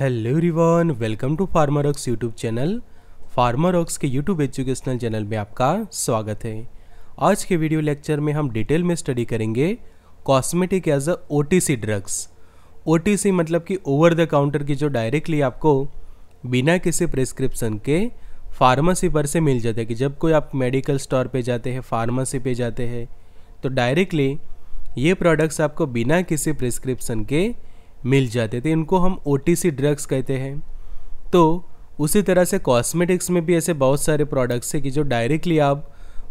hello रिवान welcome to Farmarox YouTube channel Farmarox के YouTube educational channel में आपका स्वागत है आज के वीडियो लेक्चर में हम डिटेल में स्टडी करेंगे cosmetic as a O drugs O मतलब कि ओवर द काउंटर की जो डायरेक्टली आपको बिना किसी प्रिस्क्रिप्सन के फार्मेसी पर से मिल जाता है कि जब कोई आप मेडिकल स्टोर पर जाते हैं फार्मेसी पर जाते हैं तो डायरेक्टली ये प्रोडक्ट्स आपको बिना किसी प्रिस्क्रिप्सन के मिल जाते थे इनको हम ओ ड्रग्स कहते हैं तो उसी तरह से कॉस्मेटिक्स में भी ऐसे बहुत सारे प्रोडक्ट्स हैं कि जो डायरेक्टली आप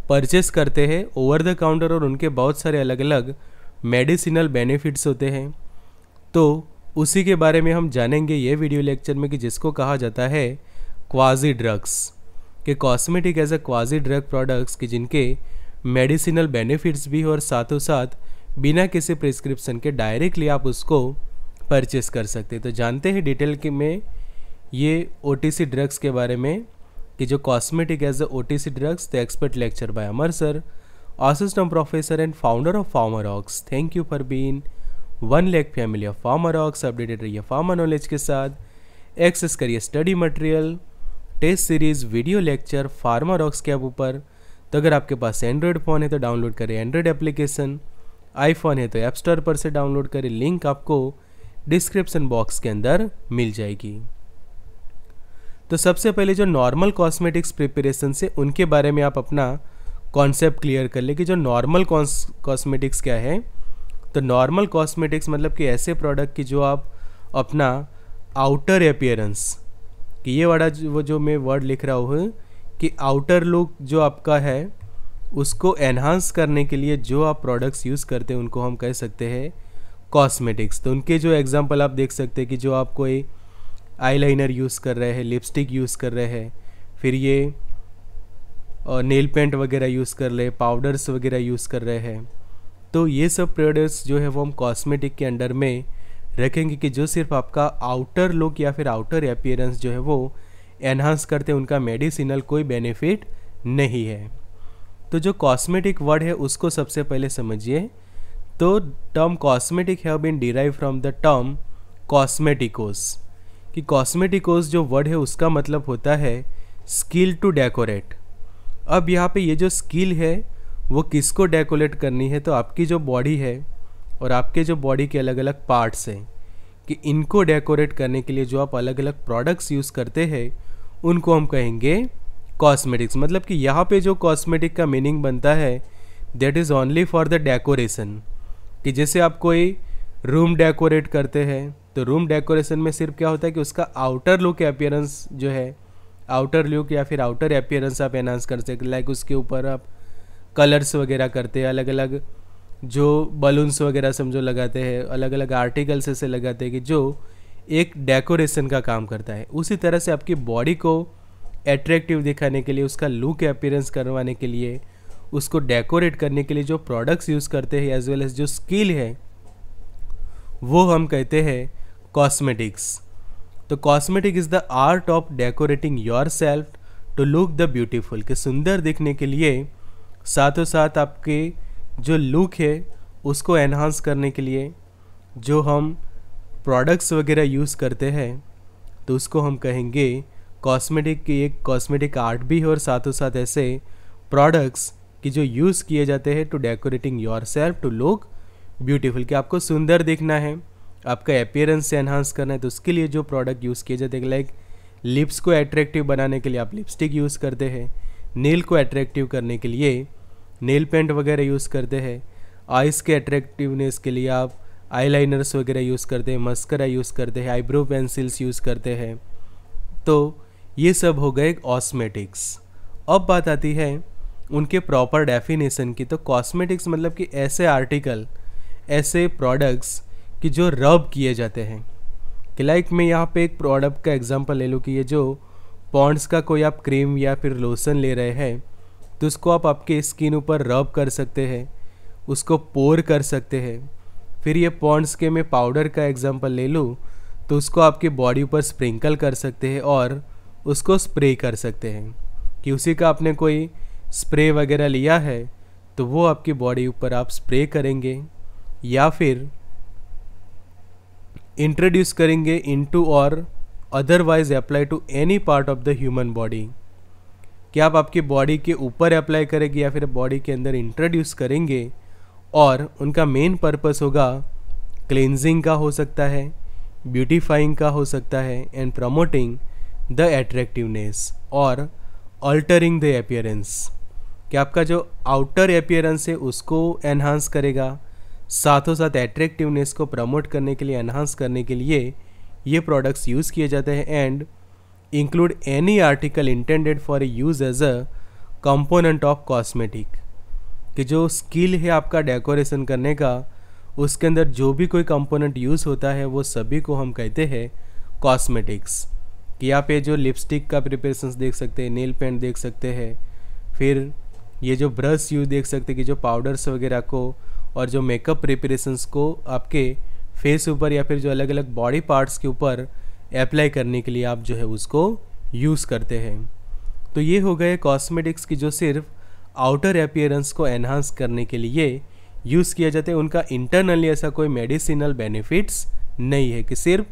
परचेस करते हैं ओवर द काउंटर और उनके बहुत सारे अलग अलग मेडिसिनल बेनिफिट्स होते हैं तो उसी के बारे में हम जानेंगे ये वीडियो लेक्चर में कि जिसको कहा जाता है क्वाजी ड्रग्स कि cosmetic as a quasi drug products कि जिनके मेडिसिनल बेनिफिट्स भी हो और साथों साथ बिना किसी प्रिस्क्रिप्शन के डायरेक्टली आप उसको परचेस कर सकते तो जानते हैं डिटेल के में ये ओ ड्रग्स के बारे में कि जो cosmetic as the O drugs the expert lecture by Amar sir assistant professor and founder of Pharmrox thank you for been one lake family of Pharmrox updated रहिए फार्मा नॉलेज के साथ एक्सेस करिए study material test series video lecture Pharmrox के ऊपर तो अगर आपके पास Android phone है तो डाउनलोड करें एंड्रॉयड एप्लीकेशन आईफोन है तो ऐप स्टोर पर से डाउनलोड करें लिंक आपको डिस्क्रिप्शन बॉक्स के अंदर मिल जाएगी तो सबसे पहले जो नॉर्मल कॉस्मेटिक्स प्रिपरेशन से उनके बारे में आप अपना कॉन्सेप्ट क्लियर कर ले कि जो नॉर्मल कॉस्मेटिक्स क्या है तो नॉर्मल कॉस्मेटिक्स मतलब कि ऐसे प्रोडक्ट की जो आप अपना आउटर अपियरेंस कि ये वाला वो जो मैं वर्ड लिख रहा हूँ कि आउटर लुक जो आपका है उसको एनहांस करने के लिए जो आप प्रोडक्ट्स यूज़ करते हैं उनको हम कह सकते हैं कॉस्मेटिक्स तो उनके जो एग्जांपल आप देख सकते हैं कि जो आप कोई आईलाइनर यूज़ कर रहे हैं लिपस्टिक यूज़ कर रहे हैं फिर ये नेल पेंट वगैरह यूज़ कर रहे हैं पाउडर्स वगैरह यूज़ कर रहे हैं तो ये सब प्रोडक्ट्स जो है वो हम कॉस्मेटिक के अंडर में रखेंगे कि जो सिर्फ आपका आउटर लुक या फिर आउटर अपियरेंस जो है वो एनहांस करते हैं उनका मेडिसिनल कोई बेनिफिट नहीं है तो जो कॉस्मेटिक वर्ड है उसको सबसे पहले समझिए तो term cosmetic have been derive from the term kosmetikos कि कॉस्मेटिकोस जो वर्ड है उसका मतलब होता है स्किल टू डेकोरेट अब यहाँ पे ये जो स्किल है वो किसको डेकोरेट करनी है तो आपकी जो बॉडी है और आपके जो बॉडी के अलग अलग पार्ट्स हैं कि इनको डेकोरेट करने के लिए जो आप अलग अलग प्रोडक्ट्स यूज़ करते हैं उनको हम कहेंगे कॉस्मेटिक्स मतलब कि यहाँ पे जो कॉस्मेटिक का मीनिंग बनता है that is only for the decoration कि जैसे आप कोई रूम डेकोरेट करते हैं तो रूम डेकोरेशन में सिर्फ क्या होता है कि उसका आउटर लुक अपियरेंस जो है आउटर लुक या फिर आउटर अपियरेंस आप एनहांस कर सकते लाइक उसके ऊपर आप कलर्स वगैरह करते हैं अलग अलग जो बलून्स वगैरह समझो लगाते हैं अलग अलग आर्टिकल्स ऐसे लगाते हैं कि जो एक डेकोरेशन का काम करता है उसी तरह से आपकी बॉडी को एट्रैक्टिव दिखाने के लिए उसका लुक अपियरेंस करवाने के लिए उसको डेकोरेट करने के लिए जो प्रोडक्ट्स यूज़ करते हैं एज वेल एज जो स्किल है वो हम कहते हैं कॉस्मेटिक्स तो cosmetic is the art of decorating yourself to look the beautiful के सुंदर दिखने के लिए साथों साथ आपके जो लुक है उसको एनहांस करने के लिए जो हम प्रोडक्ट्स वगैरह यूज़ करते हैं तो उसको हम कहेंगे कॉस्मेटिक की एक कॉस्मेटिक आर्ट भी है और साथों साथ ऐसे प्रोडक्ट्स कि जो यूज़ किए जाते हैं to decorating yourself to look beautiful कि आपको सुंदर दिखना है आपका अपियरेंस से एनहांस करना है तो उसके लिए जो प्रोडक्ट यूज़ किए जाते हैं लाइक लिप्स को अट्रैक्टिव बनाने के लिए आप लिपस्टिक यूज़ करते हैं नेल को अट्रैक्टिव करने के लिए नेल पेंट वगैरह यूज़ करते हैं आइज़ के अट्रैक्टिवनेस के लिए आप आई वगैरह यूज़ करते हैं मस्करा यूज़ करते हैं आईब्रो पेंसिल्स यूज़ करते हैं तो ये सब हो गए कॉस्मेटिक्स अब बात आती है उनके प्रॉपर डेफिनेशन की तो कॉस्मेटिक्स मतलब कि ऐसे आर्टिकल ऐसे प्रोडक्ट्स कि जो रब किए जाते हैं कि लाइक मैं यहाँ पे एक प्रोडक्ट का एग्जांपल ले लूँ कि ये जो पॉन्ड्स का कोई आप क्रीम या फिर लोशन ले रहे हैं तो उसको आप आपके स्किन ऊपर रब कर सकते हैं उसको पोर कर सकते हैं फिर ये पॉन्ड्स के मैं पाउडर का एग्जांपल ले लूँ तो उसको आपके बॉडी ऊपर स्प्रिंकल कर सकते हैं और उसको स्प्रे कर सकते हैं कि उसी का आपने कोई स्प्रे वगैरह लिया है तो वो आपकी बॉडी ऊपर आप स्प्रे करेंगे या फिर इंट्रोड्यूस करेंगे इनटू और otherwise apply to any part of the human body क्या आप आपकी बॉडी के ऊपर अप्लाई करेंगे या फिर बॉडी के अंदर इंट्रोड्यूस करेंगे और उनका मेन पर्पस होगा क्लेंजिंग का हो सकता है ब्यूटीफाइंग का हो सकता है एंड प्रमोटिंग द एट्रैक्टिवनेस और अल्टरिंग द अपियरेंस कि आपका जो आउटर अपियरेंस है उसको एनहांस करेगा साथों साथ एट्रैक्टिवनेस को प्रमोट करने के लिए एनहांस करने के लिए ये प्रोडक्ट्स यूज़ किए जाते हैं and include any article intended for use as a component of cosmetic कि जो स्किल है आपका डेकोरेशन करने का उसके अंदर जो भी कोई कंपोनेंट यूज़ होता है वो सभी को हम कहते हैं कॉस्मेटिक्स कि आप ये जो लिपस्टिक का प्रिपरेशंस देख सकते हैं नेल पेंट देख सकते हैं फिर ये जो ब्रश यूज देख सकते हैं कि जो पाउडर्स वगैरह को और जो मेकअप प्रिपरेशंस को आपके फेस ऊपर या फिर जो अलग अलग बॉडी पार्ट्स के ऊपर अप्लाई करने के लिए आप जो है उसको यूज़ करते हैं तो ये हो गए कॉस्मेटिक्स की जो सिर्फ आउटर अपियरेंस को एनहांस करने के लिए यूज़ किया जाता है उनका इंटरनली ऐसा कोई मेडिसिनल बेनिफिट्स नहीं है कि सिर्फ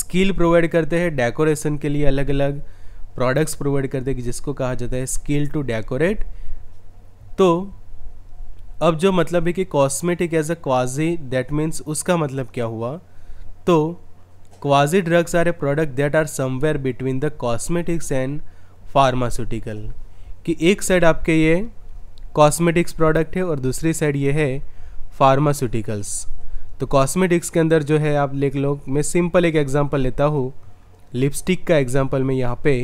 स्किल प्रोवाइड करते हैं डेकोरेशन के लिए अलग अलग प्रोडक्ट्स प्रोवाइड करते हैं कि जिसको कहा जाता है स्किल टू डेकोरेट तो अब जो मतलब है कि cosmetic as a quasi that means उसका मतलब क्या हुआ तो quasi drugs are a product that are somewhere between the cosmetics and pharmaceutical कि एक साइड आपके ये कॉस्मेटिक्स प्रोडक्ट है और दूसरी साइड ये है फार्मास्यूटिकल्स तो कॉस्मेटिक्स के अंदर जो है आप लिख लो मैं सिंपल एक एग्जांपल लेता हूँ लिपस्टिक का एग्जांपल मैं यहाँ पे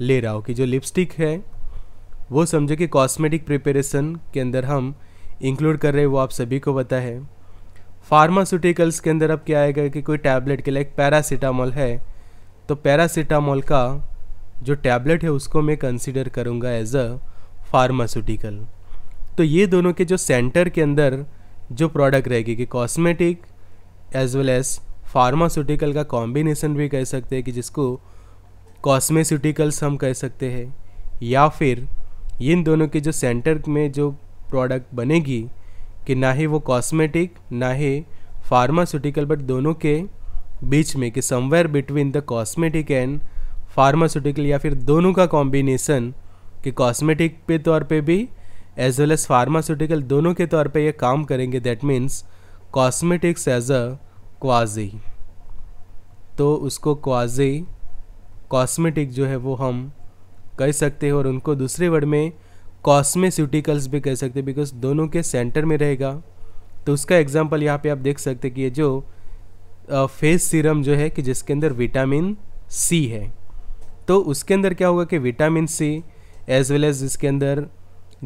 ले रहा हूँ कि जो लिपस्टिक है वो समझो कि कॉस्मेटिक प्रिपरेशन के अंदर हम इंक्लूड कर रहे हैं वो आप सभी को पता है फार्मास्यूटिकल्स के अंदर अब क्या आएगा कि कोई टैबलेट के लिए एक पैरासीटामोल है तो पैरासीटामोल का जो टैबलेट है उसको मैं कंसिडर करूँगा एज अ फार्मास्यूटिकल तो ये दोनों के जो सेंटर के अंदर जो प्रोडक्ट रहेगी कि cosmetic as well as pharmaceutical का कॉम्बिनेशन भी कह सकते हैं कि जिसको कॉस्मेस्यूटिकल्स हम कह सकते हैं या फिर इन दोनों के जो सेंटर में जो प्रोडक्ट बनेगी कि ना ही वो कॉस्मेटिक ना ही फार्मास्यूटिकल बट दोनों के बीच में कि somewhere between the cosmetic and pharmaceutical या फिर दोनों का कॉम्बिनेसन कि कॉस्मेटिक पे तौर पे भी एज वेल एज फार्मास्यूटिकल दोनों के तौर पे ये काम करेंगे that means cosmetics as a quasi तो उसको क्वाजी कॉस्मेटिक जो है वो हम कह सकते हो और उनको दूसरे वर्ड में कॉस्मेस्यूटिकल्स भी कह सकते हैं बिकॉज दोनों के सेंटर में रहेगा तो उसका एग्जाम्पल यहाँ पे आप देख सकते हैं कि ये जो फेस सीरम जो है कि जिसके अंदर विटामिन सी है तो उसके अंदर क्या होगा कि vitamin C as well as इसके अंदर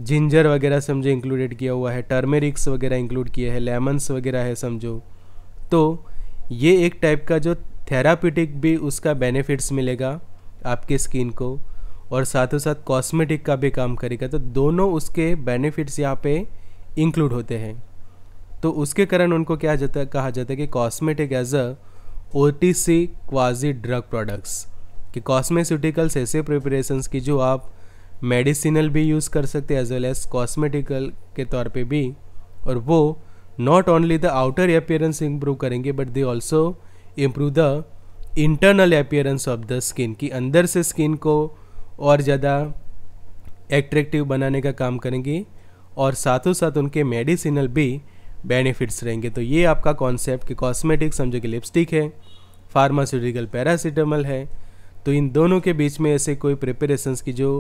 जिंजर वगैरह समझो इंक्लूडेड किया हुआ है टर्मेरिक्स वगैरह इंक्लूड किया है लेमन्स वगैरह है समझो तो ये एक टाइप का जो थेरापिटिक भी उसका बेनिफिट्स मिलेगा आपके स्किन को और साथों साथ कॉस्मेटिक का भी काम करेगा तो दोनों उसके बेनिफिट्स यहाँ पे इंक्लूड होते हैं तो उसके कारण उनको क्या जाता कहा जाता है कि cosmetic as a O T C quasi drug products कि कॉस्मेस्यूटिकल्स ऐसे प्रिपरेशंस की जो आप मेडिसिनल भी यूज़ कर सकते हैं एज वेल एज कॉस्मेटिकल के तौर पे भी और वो not only the outer appearance improve करेंगे but they also improve the internal appearance of the skin कि अंदर से स्किन को और ज़्यादा एट्रैक्टिव बनाने का काम करेंगी और साथों साथ उनके मेडिसिनल भी बेनिफिट्स रहेंगे तो ये आपका कॉन्सेप्ट कि कॉस्मेटिक समझो कि लिपस्टिक है फार्मास्यूटिकल पैरासीटामल है तो इन दोनों के बीच में ऐसे कोई प्रिपरेशंस की जो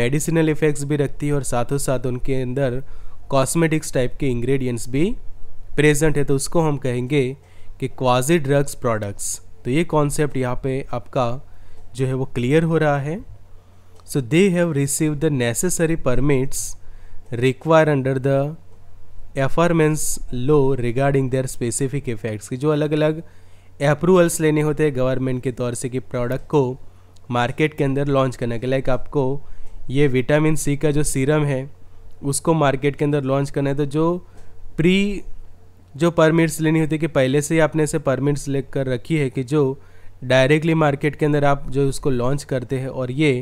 मेडिसिनल इफ़ेक्ट्स भी रखती है और साथों साथ उनके अंदर कॉस्मेटिक्स टाइप के इंग्रेडिएंट्स भी प्रेजेंट है तो उसको हम कहेंगे कि क्वाजी ड्रग्स प्रोडक्ट्स तो ये कॉन्सेप्ट यहाँ पे आपका जो है वो क्लियर हो रहा है So they have received the necessary permits required under the affairs law regarding their specific effects की जो अलग अलग अप्रूवल्स लेने होते हैं गवर्नमेंट के तौर से कि प्रोडक्ट को मार्केट के अंदर लॉन्च करने के लाइक आपको ये विटामिन सी का जो सीरम है उसको मार्केट के अंदर लॉन्च करना है तो जो प्री जो परमिट्स लेनी होती है कि पहले से ही आपने इसे परमिट्स लेकर रखी है कि जो डायरेक्टली मार्केट के अंदर आप जो उसको लॉन्च करते हैं और ये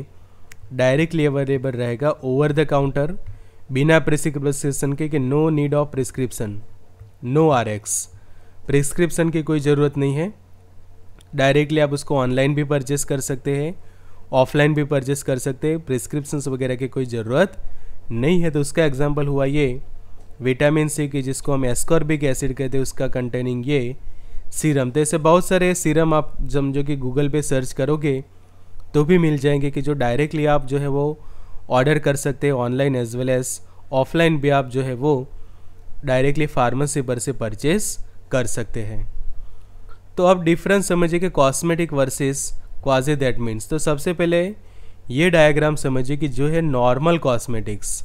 डायरेक्टली अवेलेबल रहेगा ओवर द काउंटर बिना प्रिस्क्रिप्शन के कि no need of prescription no R X prescription की कोई ज़रूरत नहीं है डायरेक्टली आप उसको ऑनलाइन भी परचेस कर सकते हैं ऑफलाइन भी परचेस कर सकते हैं प्रिस्क्रिप्शंस वगैरह की कोई ज़रूरत नहीं है तो उसका एग्जाम्पल हुआ ये विटामिन सी की जिसको हम एस्कॉर्बिक एसिड कहते हैं उसका कंटेनिंग ये सीरम तो ऐसे बहुत सारे सीरम आप समझो कि गूगल पे सर्च करोगे तो भी मिल जाएंगे कि जो डायरेक्टली आप जो है वो ऑर्डर कर सकते हैं online as well as offline भी आप जो है वो डायरेक्टली फार्मेसी पर से परचेस कर सकते हैं तो अब डिफरेंस समझिए कि cosmetic versus quasi that means तो सबसे पहले ये डायग्राम समझिए कि जो है नॉर्मल कॉस्मेटिक्स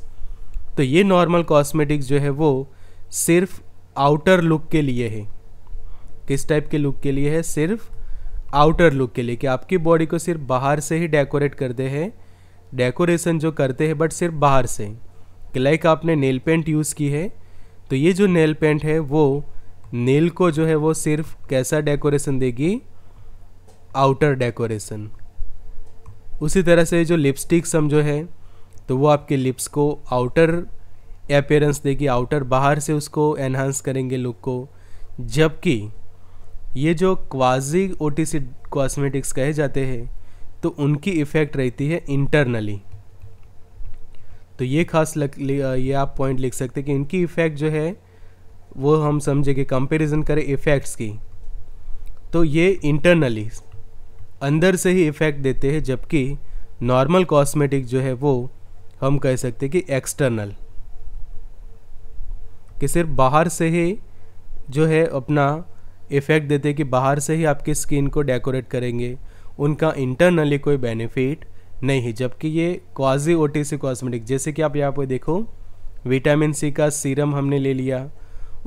तो ये नॉर्मल कॉस्मेटिक्स जो है वो सिर्फ आउटर लुक के लिए है किस टाइप के लुक के लिए है सिर्फ आउटर लुक के लिए कि आपकी बॉडी को सिर्फ बाहर से ही डेकोरेट करते हैं डेकोरेशन जो करते हैं बट सिर्फ बाहर से कि लाइक आपने नेल पेंट यूज़ की है तो ये जो नेल पेंट है वो नेल को जो है वो सिर्फ कैसा डेकोरेशन देगी आउटर डेकोरेशन उसी तरह से जो लिपस्टिक समझो है तो वो आपके लिप्स को आउटर अपेयरेंस देगी आउटर बाहर से उसको एनहांस करेंगे लुक को जबकि ये जो quasi O T C cosmetics कहे जाते हैं तो उनकी इफ़ेक्ट रहती है इंटरनली तो ये खास लग, ये आप पॉइंट लिख सकते हैं कि इनकी इफ़ेक्ट जो है वो हम कि कंपेरिजन करें इफ़ेक्ट्स की तो ये इंटरनली अंदर से ही इफ़ेक्ट देते हैं जबकि नॉर्मल कॉस्मेटिक जो है वो हम कह सकते हैं कि एक्सटर्नल कि सिर्फ बाहर से ही जो है अपना इफ़ेक्ट देते कि बाहर से ही आपकी स्किन को डेकोरेट करेंगे उनका इंटरनली कोई बेनिफिट नहीं है जबकि ये quasi O T C cosmetic जैसे कि आप यहाँ पर देखो विटामिन सी का सीरम हमने ले लिया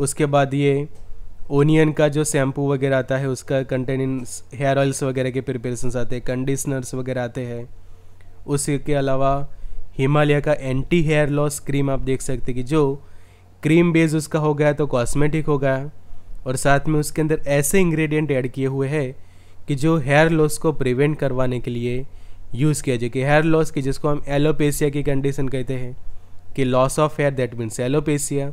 उसके बाद ये ओनियन का जो शैम्पू वगैरह आता है उसका कंटेनिंग हेयर ऑयल्स वगैरह के प्रिपरेशंस आते हैं कंडीशनर्स वगैरह आते हैं उसके अलावा हिमालय का एंटी हेयर लॉस क्रीम आप देख सकते कि जो क्रीम बेस उसका हो गया तो कॉस्मेटिक हो गया और साथ में उसके अंदर ऐसे इंग्रेडिएंट ऐड किए हुए हैं कि जो हेयर लॉस को प्रिवेंट करवाने के लिए यूज़ किया जाए कि हेयर लॉस की जिसको हम एलोपेसिया की कंडीशन कहते हैं कि loss of hair that means alopecia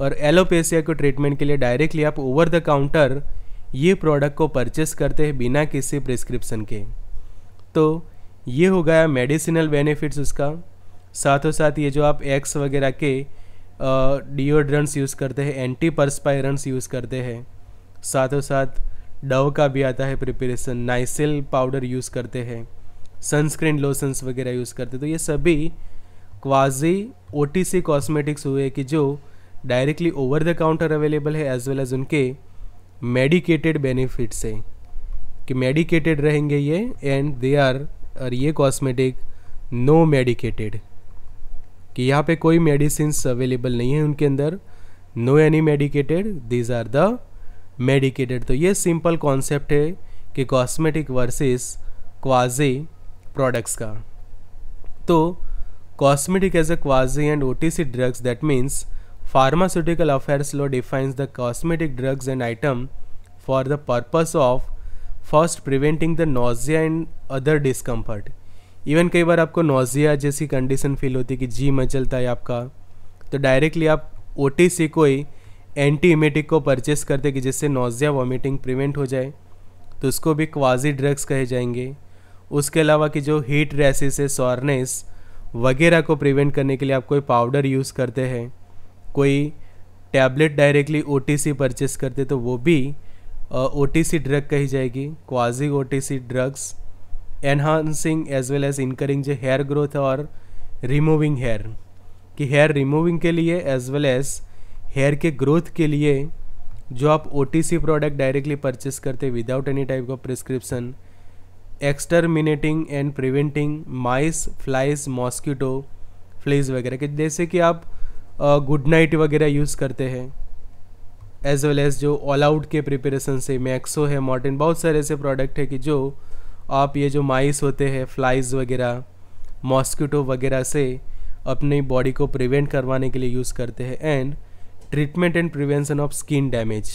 और एलोपेसिया को ट्रीटमेंट के लिए डायरेक्टली आप ओवर द काउंटर ये प्रोडक्ट को परचेस करते हैं बिना किसी प्रिस्क्रिप्शन के तो ये हो गया मेडिसिनल बेनिफिट्स उसका साथों साथ ये जो आप एक्स वगैरह के डिओड्रेंट्स यूज़ करते हैं एंटी परस्पायरेंट्स यूज़ करते हैं साथों साथ डव का भी आता है प्रिपरेशन नाइसिल पाउडर यूज़ करते हैं सनस्क्रीन लोशंस वगैरह यूज़ करते हैं तो ये सभी क्वाजी ओ टी कॉस्मेटिक्स हुए कि जो directly over the counter available है एज वेल एज उनके मेडिकेटेड बेनिफिट्स हैं कि मेडिकेटेड रहेंगे ये एंड दे आर और ये कॉस्मेटिक नो मेडिकेटेड कि यहाँ पे कोई मेडिसिन अवेलेबल नहीं है उनके अंदर no any medicated these are the medicated तो ये सिंपल कॉन्सेप्ट है कि कॉस्मेटिक वर्सेस क्वाजे प्रोडक्ट्स का तो cosmetic as a quasi and O T C drugs that means pharmaceutical affairs law defines the cosmetic drugs and item for the purpose of first preventing the nausea and other discomfort even कई बार आपको nausea जैसी condition feel होती है कि जी मचलता है आपका तो डायरेक्टली आप ओ सी कोई एंटी इमेटिक को परचेस करते कि जिससे नोज़िया वॉमिटिंग प्रिवेंट हो जाए तो उसको भी क्वाजी ड्रग्स कहे जाएंगे उसके अलावा कि जो हीट रेसिस है सॉरनेस वगैरह को प्रिवेंट करने के लिए आप कोई पाउडर यूज़ करते हैं कोई tablet directly O T C purchase करते तो वो भी ओ टी सी ड्रग कही जाएगी quasi O T C drugs enhancing as well as incurring जो हेयर ग्रोथ और रिमूविंग हेयर कि हेयर रिमूविंग के लिए एज वेल एज हेयर के ग्रोथ के लिए जो आप ओ प्रोडक्ट डायरेक्टली परचेस करते without any type of prescription exterminating and preventing mice flies mosquito fleas वगैरह के जैसे कि आप गुड नाइट वगैरह यूज़ करते हैं एज वेल एज जो ऑल आउट के प्रिपरेशन से मैक्सो है मॉर्टिन बहुत सारे ऐसे प्रोडक्ट है कि जो आप ये जो माइस होते हैं फ्लाइज़ वगैरह मॉस्किटो वगैरह से अपनी बॉडी को प्रिवेंट करवाने के लिए यूज़ करते हैं and treatment and prevention of skin damage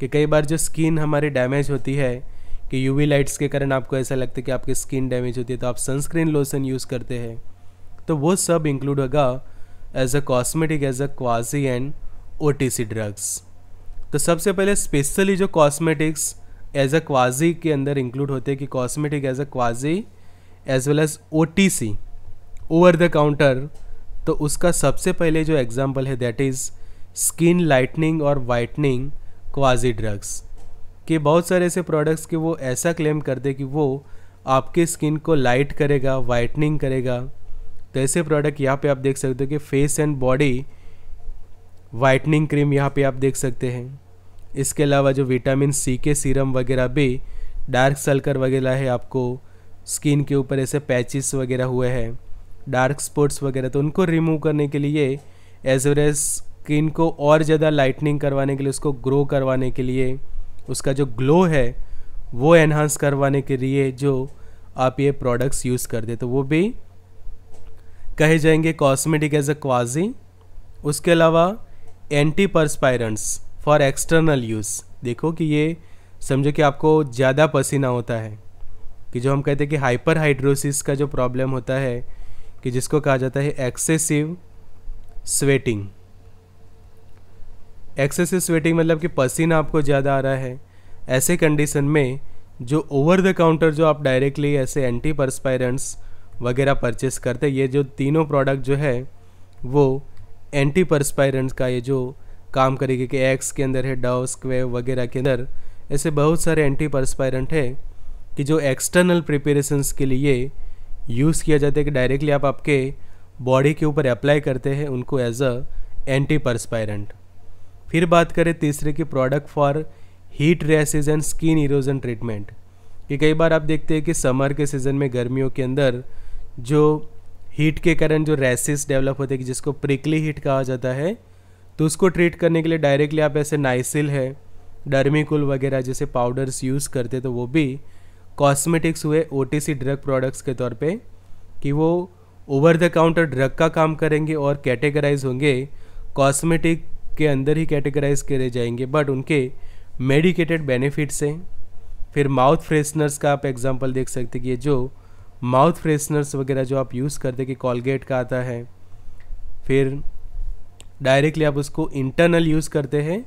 कि कई बार जो स्किन हमारी डैमेज होती है कि यूवी लाइट्स के कारण आपको ऐसा लगता है कि आपकी स्किन डैमेज होती है तो आप सनस्क्रीन लोशन यूज़ करते हैं तो वो सब इंक्लूड होगा as a cosmetic as a quasi and O drugs तो सबसे पहले स्पेशली जो कॉस्मेटिक्स एज अ क्वाजी के अंदर इंक्लूड होते हैं कि cosmetic as a quasi as well as O T C over the counter तो उसका सबसे पहले जो एग्जाम्पल है दैट इज़ स्किन लाइटनिंग और वाइटनिंग क्वाजी ड्रग्स के बहुत सारे ऐसे प्रोडक्ट्स के वो ऐसा क्लेम कर दे कि वो आपके स्किन को लाइट करेगा वाइटनिंग करेगा तो ऐसे प्रोडक्ट यहाँ पे आप देख सकते हो कि face and body whitening cream यहाँ पे आप देख सकते हैं इसके अलावा जो विटामिन सी के सीरम वगैरह भी डार्क सल्कर वगैरह है आपको स्किन के ऊपर ऐसे पैचेस वगैरह हुए हैं डार्क स्पॉट्स वगैरह तो उनको रिमूव करने के लिए एज एज स्किन को और ज़्यादा लाइटनिंग करवाने के लिए उसको ग्रो करवाने के लिए उसका जो ग्लो है वो एनहांस करवाने के लिए जो आप ये प्रोडक्ट्स यूज़ कर दे तो वो भी कहे जाएंगे कॉस्मेटिक एज अ क्वाजी उसके अलावा antiperspirants for external use देखो कि ये समझो कि आपको ज़्यादा पसीना होता है कि जो हम कहते हैं कि हाइपर हाइड्रोसिस का जो प्रॉब्लम होता है कि जिसको कहा जाता है एक्सेसिव स्वेटिंग एक्सेसिव स्वेटिंग मतलब कि पसीना आपको ज़्यादा आ रहा है ऐसे कंडीशन में जो ओवर द काउंटर जो आप डायरेक्टली ऐसे एंटी परस्पायरेंट्स वगैरह परचेस करते ये जो तीनों प्रोडक्ट जो है वो एंटी परस्पायरेंट्स का ये जो काम करेगी कि एक्स के अंदर है डव स्क्वे वगैरह के अंदर ऐसे बहुत सारे एंटी परस्पायरेंट है कि जो एक्सटर्नल प्रिपेरेशंस के लिए यूज़ किया जाता है कि डायरेक्टली आप आपके बॉडी के ऊपर अप्लाई करते हैं उनको एज अ एंटी परस्पायरेंट फिर बात करें तीसरे की product for heat rashes and skin erosion treatment कि कई बार आप देखते हैं कि समर के सीज़न में गर्मियों के अंदर जो हीट के कारण जो रेसिस डेवलप होते हैं जिसको प्रिकली हीट कहा जाता है तो उसको ट्रीट करने के लिए डायरेक्टली आप ऐसे नाइसिल है डर्मिकुल वगैरह जैसे पाउडर्स यूज़ करते तो वो भी कॉस्मेटिक्स हुए ओ ड्रग प्रोडक्ट्स के तौर पे कि वो ओवर द काउंटर ड्रग का काम करेंगे और कैटेगराइज होंगे कॉस्मेटिक के अंदर ही कैटेगराइज करे जाएंगे बट उनके मेडिकेटेड बेनिफिट्स हैं फिर माउथ फ्रेशनर्स का आप एग्जांपल देख सकते कि ये जो माउथ फ्रेशनर्स वगैरह जो आप यूज़ करते कि कॉलगेट का आता है फिर डायरेक्टली आप उसको इंटरनल यूज़ करते हैं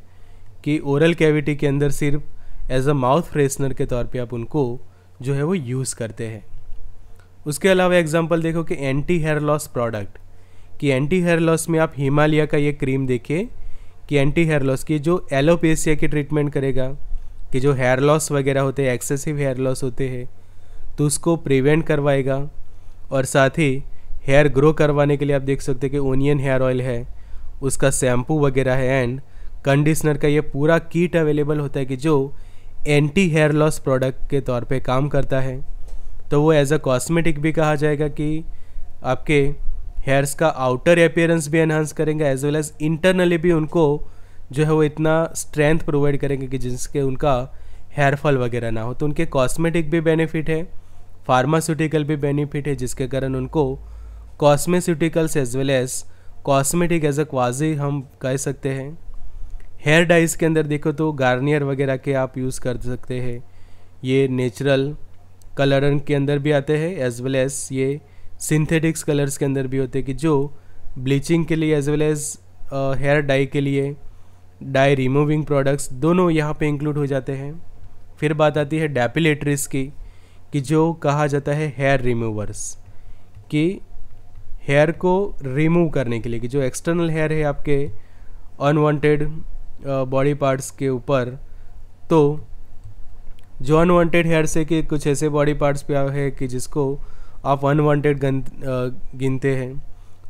कि ओरल कैविटी के अंदर सिर्फ एज अ माउथ फ्रेशनर के तौर पे आप उनको जो है वो यूज़ करते हैं उसके अलावा एग्जांपल देखो कि एंटी हेयर लॉस प्रोडक्ट कि एंटी हेयर लॉस में आप हिमालय का ये क्रीम देखिए कि एंटी हेयर लॉस की जो एलोपेसिया की ट्रीटमेंट करेगा कि जो हेयर लॉस वगैरह होते हैं एक्सेसिव हेयर लॉस होते हैं तो उसको प्रिवेंट करवाएगा और साथ ही हेयर ग्रो करवाने के लिए आप देख सकते हैं कि ओनियन हेयर ऑयल है उसका शैम्पू वगैरह है एंड कंडीशनर का ये पूरा किट अवेलेबल होता है कि जो एंटी हेयर लॉस प्रोडक्ट के तौर पे काम करता है तो वो एज अ कॉस्मेटिक भी कहा जाएगा कि आपके हेयर्स का आउटर अपियरेंस भी एनहांस करेंगे एज वेल एज इंटरनली भी उनको जो है वो इतना स्ट्रेंथ प्रोवाइड करेंगे कि जिसके उनका हेयर फॉल वगैरह ना हो तो उनके कॉस्मेटिक भी बेनिफिट है फार्मास्यूटिकल भी बेनिफिट है जिसके कारण उनको cosmeceuticals as well as cosmetic as a quasi हम कह सकते हैं हेयर डाइज के अंदर देखो तो गार्नियर वगैरह के आप यूज़ कर सकते हैं ये नेचुरल कलर के अंदर भी आते हैं एज वेल एज ये सिंथेटिक्स कलर्स के अंदर भी होते हैं कि जो ब्लीचिंग के लिए as well as hair dye के लिए डाई रिमूविंग प्रोडक्ट्स दोनों यहाँ पे इंक्लूड हो जाते हैं फिर बात आती है डेपिलेटरीज की कि जो कहा जाता है हेयर रिमूवर्स कि हेयर को रिमूव करने के लिए कि जो एक्सटर्नल हेयर है आपके अनवांटेड बॉडी पार्ट्स के ऊपर तो जो अनवांटेड हेयर से कि कुछ ऐसे बॉडी पार्ट्स पे है कि जिसको आप अनवांटेड गिनते हैं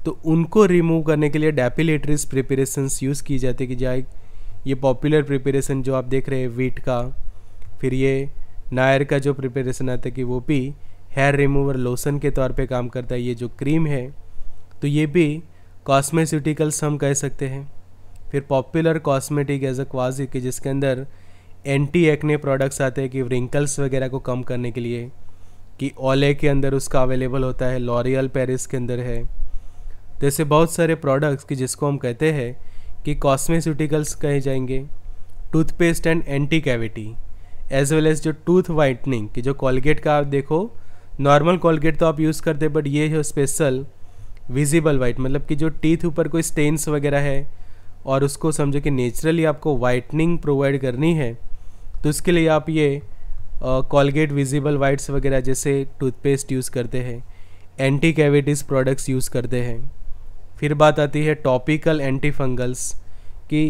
तो उनको रिमूव करने के लिए डेपिलेटरीज प्रिपरेशंस यूज़ की जाती है कि जाए ये पॉपुलर प्रिपरेशन जो आप देख रहे हैं वीट का फिर ये नायर का जो प्रिपरेशन आता है कि वो भी हेयर रिमूवर लोशन के तौर पे काम करता है ये जो क्रीम है तो ये भी कॉस्मेस्यूटिकल्स हम कह सकते हैं फिर popular cosmetic as a quasi कि जिसके अंदर एंटी एक्ने प्रोडक्ट्स आते हैं कि रिंकल्स वगैरह को कम करने के लिए कि ओले के अंदर उसका अवेलेबल होता है लॉरियल पेरिस के अंदर है तो ऐसे बहुत सारे प्रोडक्ट्स कि जिसको हम कहते हैं कि कॉस्मेस्यूटिकल्स कहे जाएंगे toothpaste and anti cavity as well as जो टूथ वाइटनिंग कि जो कॉलगेट का आप देखो नॉर्मल कॉलगेट तो आप यूज़ करते बट ये जो स्पेशल विजिबल वाइट मतलब कि जो टीथ ऊपर कोई स्टेन्स वगैरह है और उसको समझो कि नेचुरली आपको वाइटनिंग प्रोवाइड करनी है तो उसके लिए आप ये कॉलगेट विजिबल वाइट्स वगैरह जैसे टूथपेस्ट यूज़ करते हैं एंटी कैविटीज़ प्रोडक्ट्स यूज़ करते हैं फिर बात आती है टॉपिकल एंटी फंगल्स कि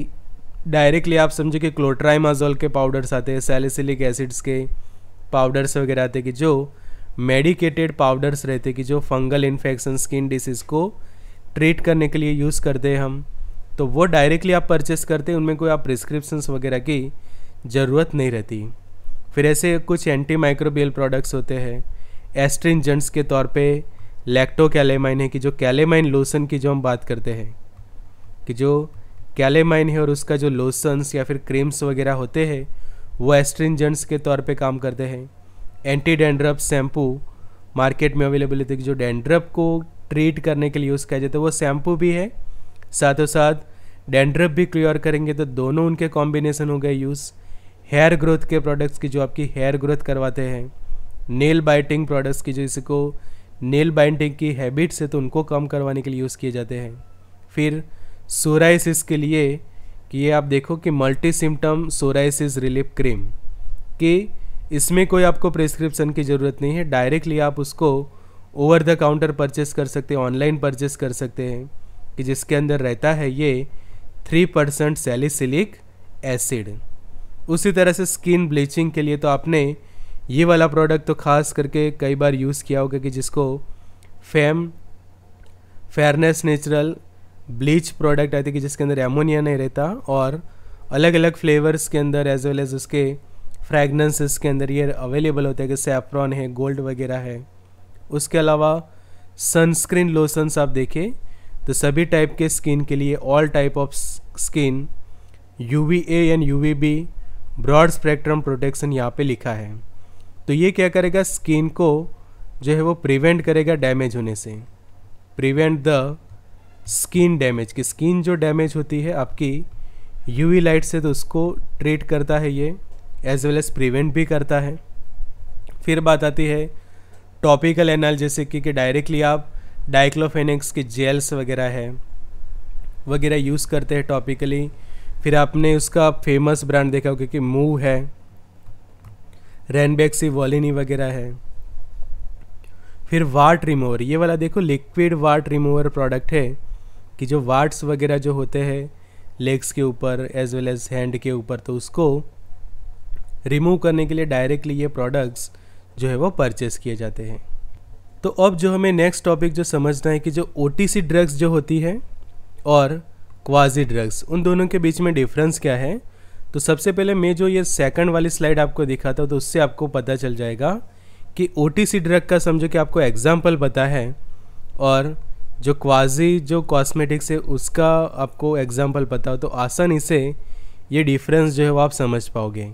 डायरेक्टली आप समझो कि क्लोट्राइमाजोल के पाउडर्स आते हैं सैलिसिलिक एसिड्स के पाउडर्स वगैरह आते हैं कि जो मेडिकेटेड पाउडर्स रहते कि जो फंगल इन्फेक्शन स्किन डिसीज़ को ट्रीट करने के लिए यूज़ करते हैं हम तो वो डायरेक्टली आप परचेस करते हैं उनमें कोई आप प्रिस्क्रिप्शंस वगैरह की ज़रूरत नहीं रहती फिर ऐसे कुछ एंटी माइक्रोबियल प्रोडक्ट्स होते हैं एस्ट्रिनजेंट्स के तौर पे लैक्टो कैलेमाइन है कि जो कैलेमाइन लोसन की जो हम बात करते हैं कि जो कैलेमाइन है और उसका जो लोसन्स या फिर क्रीम्स वगैरह होते हैं वो एस्ट्रिनजेंट्स के तौर पे काम करते हैं एंटी डेंड्रप शैम्पू मार्केट में अवेलेबल है जो डेंड्रप को ट्रीट करने के लिए यूज़ किया जाता है वो शैम्पू भी है साथों साथ डेंड्रप भी क्लियर करेंगे तो दोनों उनके कॉम्बिनेशन हो गए यूज़ हेयर ग्रोथ के प्रोडक्ट्स की जो आपकी हेयर ग्रोथ करवाते हैं नेल बाइटिंग प्रोडक्ट्स की जो इसको नेल बाइटिंग की हैबिट्स है तो उनको कम करवाने के लिए यूज़ किए जाते हैं फिर सोराइसिस के लिए कि ये आप देखो कि multi symptom psoriasis relief cream की इसमें कोई आपको प्रेस्क्रिप्शन की ज़रूरत नहीं है डायरेक्टली आप उसको ओवर द काउंटर परचेस कर सकते हैं ऑनलाइन परचेस कर सकते हैं कि जिसके अंदर रहता है ये थ्री परसेंट सेलिसिलिक एसिड उसी तरह से स्किन ब्लीचिंग के लिए तो आपने ये वाला प्रोडक्ट तो खास करके कई बार यूज़ किया होगा कि जिसको Fem fairness natural bleach product आती है कि जिसके अंदर एमोनिया नहीं रहता और अलग अलग फ्लेवर्स के अंदर एज वेल एज उसके फ्रेगनेंस इसके अंदर ये अवेलेबल होते हैं कि सेफ्रॉन है गोल्ड वगैरह है उसके अलावा सनस्क्रीन लोशंस आप देखें तो सभी टाइप के स्किन के लिए all type of skin U V A and U V B broad spectrum protection यहाँ पे लिखा है तो ये क्या करेगा स्किन को जो है वो प्रिवेंट करेगा डैमेज होने से प्रिवेंट द स्किन डैमेज कि स्किन जो डैमेज होती है आपकी यूवी लाइट से तो उसको ट्रीट करता है ये एज वेल एज प्रिवेंट भी करता है फिर बात आती है टॉपिकल एनाल जैसे कि, कि डायरेक्टली आप डाइक्लोफेनिक्स के जेल्स वगैरह है वगैरह यूज़ करते हैं टॉपिकली फिर आपने उसका फेमस ब्रांड देखा होगा कि मूव है रैनबैक्सी वॉलिनी वगैरह है फिर वाट रिमूवर ये वाला देखो लिक्विड वाट रिमूवर प्रोडक्ट है कि जो वाट्स वगैरह जो होते हैं लेग्स के ऊपर एज वेल एज हैंड के ऊपर तो उसको रिमूव करने के लिए डायरेक्टली ये प्रोडक्ट्स जो है वो परचेस किए जाते हैं तो अब जो हमें नेक्स्ट टॉपिक जो समझना है कि जो ओ ड्रग्स जो होती है और क्वाजी ड्रग्स उन दोनों के बीच में डिफरेंस क्या है तो सबसे पहले मैं जो ये सेकंड वाली स्लाइड आपको दिखाता हूँ तो उससे आपको पता चल जाएगा कि ओ ड्रग का समझो कि आपको एग्जाम्पल पता है और जो क्वाजी जो कॉस्मेटिक्स है उसका आपको एग्जाम्पल पता हो तो आसानी से ये डिफरेंस जो है वो आप समझ पाओगे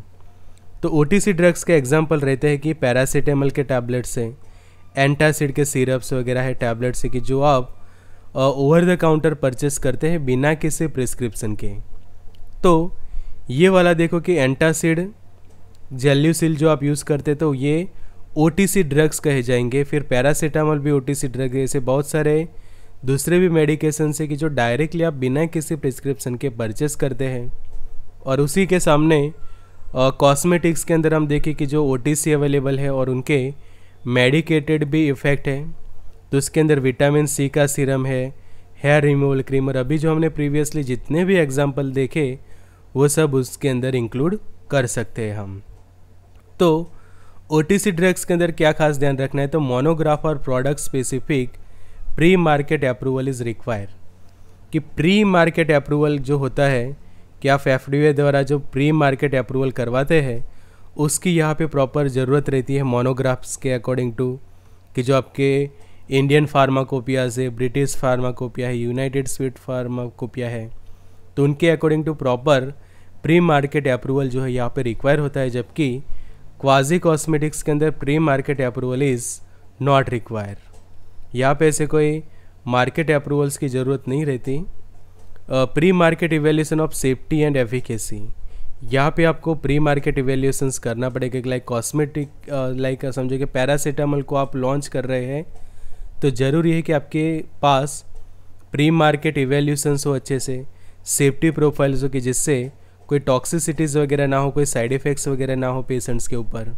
तो ओ ड्रग्स के एग्जाम्पल रहते हैं कि पैरासीटामल के टैबलेट्स हैं एंटासिड के सिरप्स वगैरह है टैबलेट्स है कि जो आप ओवर द काउंटर परचेस करते हैं बिना किसी प्रिस्क्रिप्शन के तो ये वाला देखो कि एंटासिड जेल्यूसिल जो आप यूज़ करते तो ये ओ ड्रग्स कहे जाएंगे फिर पैरासीटामल भी ओ ड्रग ऐसे बहुत सारे दूसरे भी मेडिकेशन से कि जो डायरेक्टली आप बिना किसी प्रिस्क्रिप्शन के परचेस करते हैं और उसी के सामने कॉस्मेटिक्स के अंदर हम देखें कि जो ओ अवेलेबल है और उनके मेडिकेटेड भी तो इफ़ेक्ट है तो उसके अंदर विटामिन सी का सीरम है हेयर रिमूवल क्रीम और अभी जो हमने प्रीवियसली जितने भी एग्जाम्पल देखे वो सब उसके अंदर इंक्लूड कर सकते हैं हम तो ओ ड्रग्स के अंदर क्या खास ध्यान रखना है तो मोनोग्राफ और product specific pre market approval is require कि प्री मार्केट अप्रूवल जो होता है कि आप एफ द्वारा जो प्री मार्केट अप्रूवल करवाते हैं उसकी यहाँ पे प्रॉपर ज़रूरत रहती है मोनोग्राफ्स के अकॉर्डिंग टू कि जो आपके इंडियन फार्माकोपियाज है ब्रिटिश फार्माकोपिया है यूनाइटेड स्वीट फार्माकोपिया है तो उनके according to proper pre market approval जो है यहाँ पे रिक्वायर होता है जबकि क्वाजी कॉस्मेटिक्स के अंदर pre market approval is not require यहाँ पे ऐसे कोई मार्केट अप्रूवल्स की ज़रूरत नहीं रहती pre market evaluation of safety and efficacy यहाँ पे आपको प्री मार्केट इवेल्यूशंस करना पड़ेगा लाइक कॉस्मेटिक लाइक समझो कि पैरासीटामोल को आप लॉन्च कर रहे हैं तो ज़रूरी है कि आपके पास प्री मार्केट इवेल्यूशंस हो अच्छे से सेफ्टी प्रोफाइल्स हो कि जिससे कोई टॉक्सिसिटीज़ वगैरह ना हो कोई साइड इफ़ेक्ट्स वगैरह ना हो पेशेंट्स के ऊपर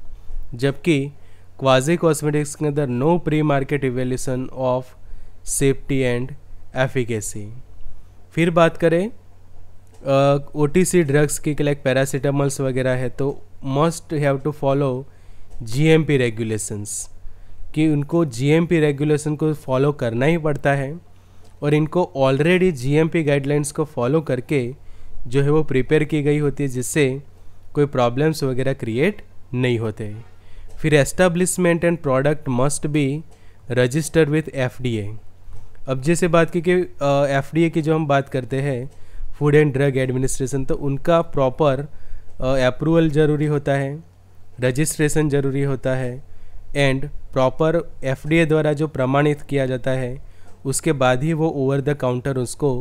जबकि क्वाजी कॉस्मेटिक्स के अंदर no pre market evaluation of safety and efficacy फिर बात करें ओ टी सी ड्रग्स की लाइक पैरासीटामल्स वगैरह है तो must have to follow G M P regulations कि उनको जी एम पी रेगुलेशन को फॉलो करना ही पड़ता है और इनको already G M P guidelines को फॉलो करके जो है वो प्रिपेयर की गई होती है जिससे कोई प्रॉब्लम्स वगैरह क्रिएट नहीं होते फिर establishment and product must be register with F D A अब जैसे बात की कि एफ डी ए की जो हम बात करते हैं फूड एंड ड्रग एडमिनिस्ट्रेशन तो उनका प्रॉपर अप्रूवल ज़रूरी होता है रजिस्ट्रेशन ज़रूरी होता है and proper F D A द्वारा जो प्रमाणित किया जाता है उसके बाद ही वो ओवर द काउंटर उसको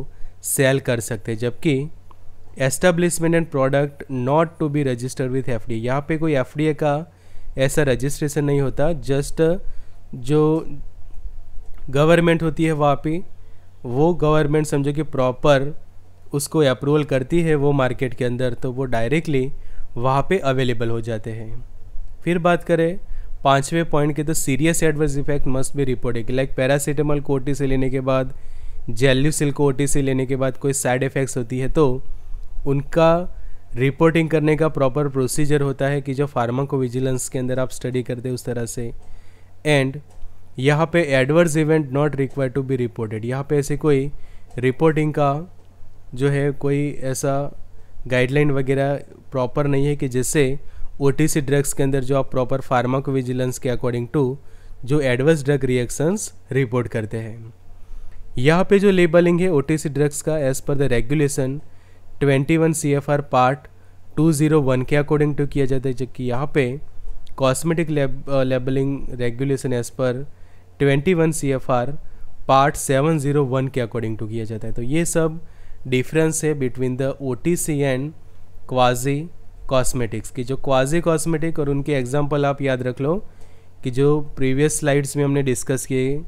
सेल कर सकते जबकि establishment and product not to be register with F D A यहाँ पर कोई एफ डी ए का ऐसा रजिस्ट्रेशन नहीं होता जस्ट जो गवर्नमेंट होती है वहाँ पे वो गवर्नमेंट समझो कि प्रॉपर उसको अप्रूवल करती है वो मार्केट के अंदर तो वो डायरेक्टली वहाँ पे अवेलेबल हो जाते हैं फिर बात करें पाँचवें पॉइंट के तो सीरियस एडवर्स इफेक्ट मस्ट भी रिपोर्टेड लाइक पैरासीटामोल को से लेने के बाद जेल्यूसिल को से लेने के बाद कोई साइड इफ़ेक्ट्स होती है तो उनका रिपोर्टिंग करने का प्रॉपर प्रोसीजर होता है कि जो फार्मा को विजिलेंस के अंदर आप स्टडी करते उस तरह से एंड यहाँ पे adverse event not require to be reported यहाँ पे ऐसे कोई रिपोर्टिंग का जो है कोई ऐसा गाइडलाइन वगैरह प्रॉपर नहीं है कि जिससे ओ ड्रग्स के अंदर जो आप प्रॉपर फार्माकोविजिलेंस के अकॉर्डिंग टू जो एडवर्स ड्रग रिएक्शंस रिपोर्ट करते हैं यहाँ पे जो लेबलिंग है ओ ड्रग्स का as per the regulation 21 one C F R part two zero one के अकॉर्डिंग टू किया जाता है जबकि यहाँ पे cosmetic labelling regulation as per twenty one C F R part seven zero one के अकॉर्डिंग टू किया जाता है तो ये सब डिफरेंस है between the O T C and quasi cosmetics की जो क्वाजी कॉस्मेटिक और उनके एग्जाम्पल आप याद रख लो कि जो प्रीवियस स्लाइड्स में हमने डिस्कस किए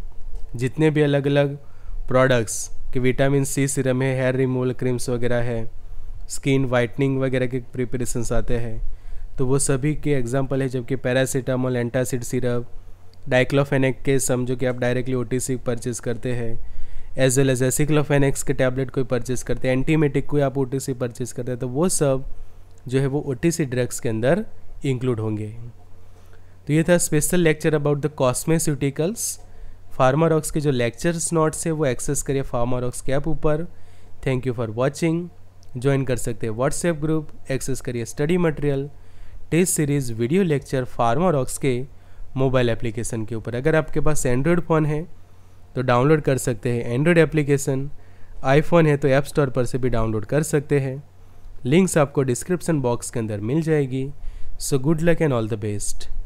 जितने भी अलग अलग प्रोडक्ट्स कि विटामिन सी सिरम है हेयर रिमूवल क्रीम्स वगैरह है स्किन वाइटनिंग वगैरह के प्रिपरेशंस आते हैं तो वो सभी के एग्जाम्पल है जबकि पैरासीटामोल एंटासिड सिरप डाइक्लोफेनेक के समझो कि आप डायरेक्टली ओ टी परचेज करते हैं एज वेल एज एसिक्लोफेनेक्स के टैबलेट कोई परचेस करते हैं एंटीमेटिक कोई आप ओ टी परचेस करते हैं तो वो सब जो है वो ओ टी ड्रग्स के अंदर इंक्लूड होंगे तो ये था special lecture about the cosmeceuticals Pharmarox के जो लेक्चर्स नोट्स है वो एक्सेस करिए फार्मारॉक्स के ऐप ऊपर thank you for watching join कर सकते हैं व्हाट्सएप ग्रुप एक्सेस करिए study material test series video lecture Pharmarox के मोबाइल एप्लीकेशन के ऊपर अगर आपके पास एंड्रॉयड फ़ोन है तो डाउनलोड कर सकते हैं एंड्रॉयड एप्लीकेशन आईफोन है तो ऐप स्टोर पर से भी डाउनलोड कर सकते हैं लिंक्स आपको डिस्क्रिप्शन बॉक्स के अंदर मिल जाएगी so good luck and all the best